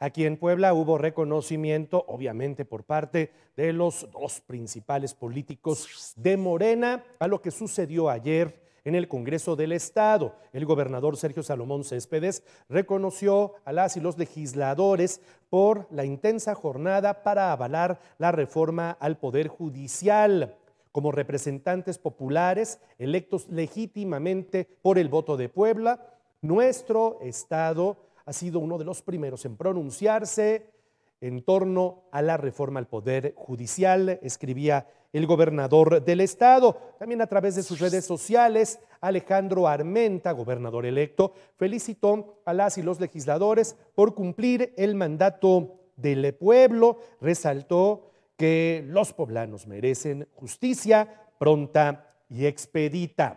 Aquí en Puebla hubo reconocimiento, obviamente, por parte de los dos principales políticos de Morena a lo que sucedió ayer en el Congreso del Estado. El gobernador Sergio Salomón Céspedes reconoció a las y los legisladores por la intensa jornada para avalar la reforma al Poder Judicial como representantes populares electos legítimamente por el voto de Puebla, nuestro Estado ha sido uno de los primeros en pronunciarse en torno a la reforma al Poder Judicial, escribía el gobernador del estado. También a través de sus redes sociales, Alejandro Armenta, gobernador electo, felicitó a las y los legisladores por cumplir el mandato del pueblo, resaltó que los poblanos merecen justicia pronta y expedita.